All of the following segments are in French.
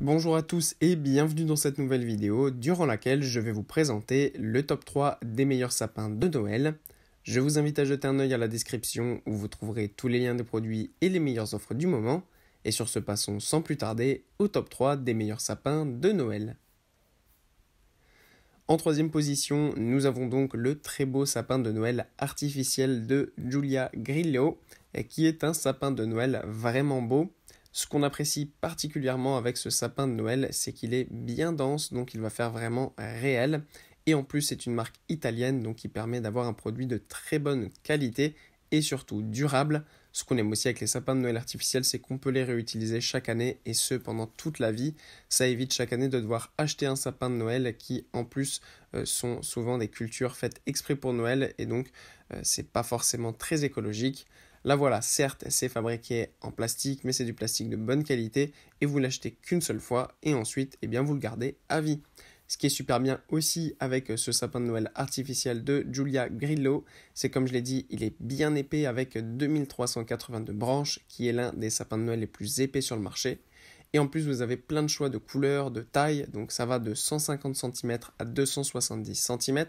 Bonjour à tous et bienvenue dans cette nouvelle vidéo durant laquelle je vais vous présenter le top 3 des meilleurs sapins de Noël. Je vous invite à jeter un œil à la description où vous trouverez tous les liens des produits et les meilleures offres du moment. Et sur ce passons sans plus tarder au top 3 des meilleurs sapins de Noël. En troisième position, nous avons donc le très beau sapin de Noël artificiel de Julia Grillo, qui est un sapin de Noël vraiment beau ce qu'on apprécie particulièrement avec ce sapin de Noël, c'est qu'il est bien dense, donc il va faire vraiment réel. Et en plus, c'est une marque italienne, donc qui permet d'avoir un produit de très bonne qualité et surtout durable. Ce qu'on aime aussi avec les sapins de Noël artificiels, c'est qu'on peut les réutiliser chaque année et ce pendant toute la vie. Ça évite chaque année de devoir acheter un sapin de Noël qui en plus euh, sont souvent des cultures faites exprès pour Noël et donc euh, c'est pas forcément très écologique. La voilà, certes, c'est fabriqué en plastique, mais c'est du plastique de bonne qualité et vous l'achetez qu'une seule fois et ensuite, eh bien, vous le gardez à vie. Ce qui est super bien aussi avec euh, ce sapin de Noël artificiel de Julia Grillo, c'est comme je l'ai dit, il est bien épais avec 2382 branches, qui est l'un des sapins de Noël les plus épais sur le marché. Et en plus, vous avez plein de choix de couleurs, de taille, donc ça va de 150 cm à 270 cm.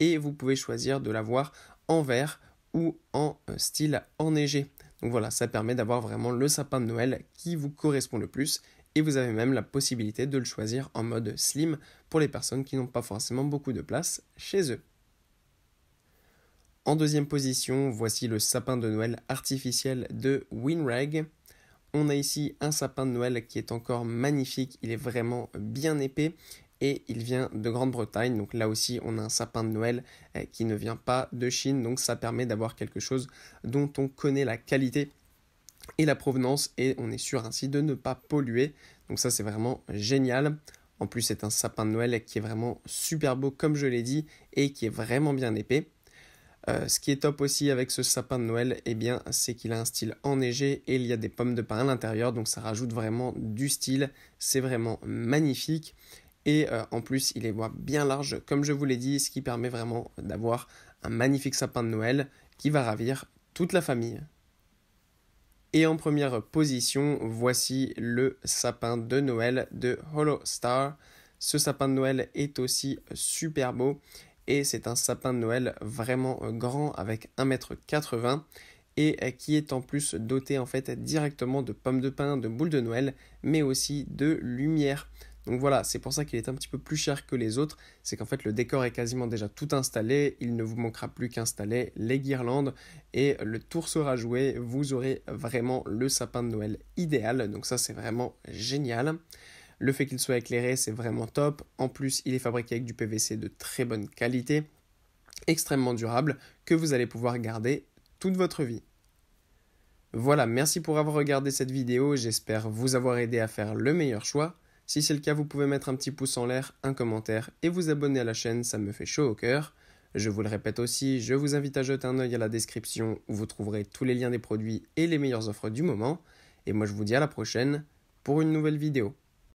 Et vous pouvez choisir de l'avoir en vert ou en euh, style enneigé. Donc voilà, ça permet d'avoir vraiment le sapin de Noël qui vous correspond le plus et vous avez même la possibilité de le choisir en mode slim pour les personnes qui n'ont pas forcément beaucoup de place chez eux. En deuxième position, voici le sapin de Noël artificiel de Winrag. On a ici un sapin de Noël qui est encore magnifique, il est vraiment bien épais et il vient de Grande-Bretagne. Donc là aussi, on a un sapin de Noël eh, qui ne vient pas de Chine. Donc ça permet d'avoir quelque chose dont on connaît la qualité et la provenance et on est sûr ainsi de ne pas polluer. Donc ça, c'est vraiment génial. En plus, c'est un sapin de Noël qui est vraiment super beau, comme je l'ai dit, et qui est vraiment bien épais. Euh, ce qui est top aussi avec ce sapin de Noël, et eh bien, c'est qu'il a un style enneigé et il y a des pommes de pain à l'intérieur, donc ça rajoute vraiment du style. C'est vraiment magnifique. Et euh, en plus, il est voit bien large, comme je vous l'ai dit, ce qui permet vraiment d'avoir un magnifique sapin de Noël qui va ravir toute la famille. Et en première position, voici le sapin de Noël de Hollow Star. Ce sapin de Noël est aussi super beau et c'est un sapin de Noël vraiment euh, grand avec 1m80 et euh, qui est en plus doté en fait directement de pommes de pin, de boules de Noël, mais aussi de lumière. Donc voilà, c'est pour ça qu'il est un petit peu plus cher que les autres, c'est qu'en fait le décor est quasiment déjà tout installé, il ne vous manquera plus qu'installer les guirlandes et le tour sera joué, vous aurez vraiment le sapin de Noël idéal, donc ça c'est vraiment génial. Le fait qu'il soit éclairé, c'est vraiment top. En plus, il est fabriqué avec du PVC de très bonne qualité, extrêmement durable, que vous allez pouvoir garder toute votre vie. Voilà, merci pour avoir regardé cette vidéo, j'espère vous avoir aidé à faire le meilleur choix. Si c'est le cas, vous pouvez mettre un petit pouce en l'air, un commentaire et vous abonner à la chaîne, ça me fait chaud au cœur. Je vous le répète aussi, je vous invite à jeter un œil à la description où vous trouverez tous les liens des produits et les meilleures offres du moment. Et moi je vous dis à la prochaine pour une nouvelle vidéo.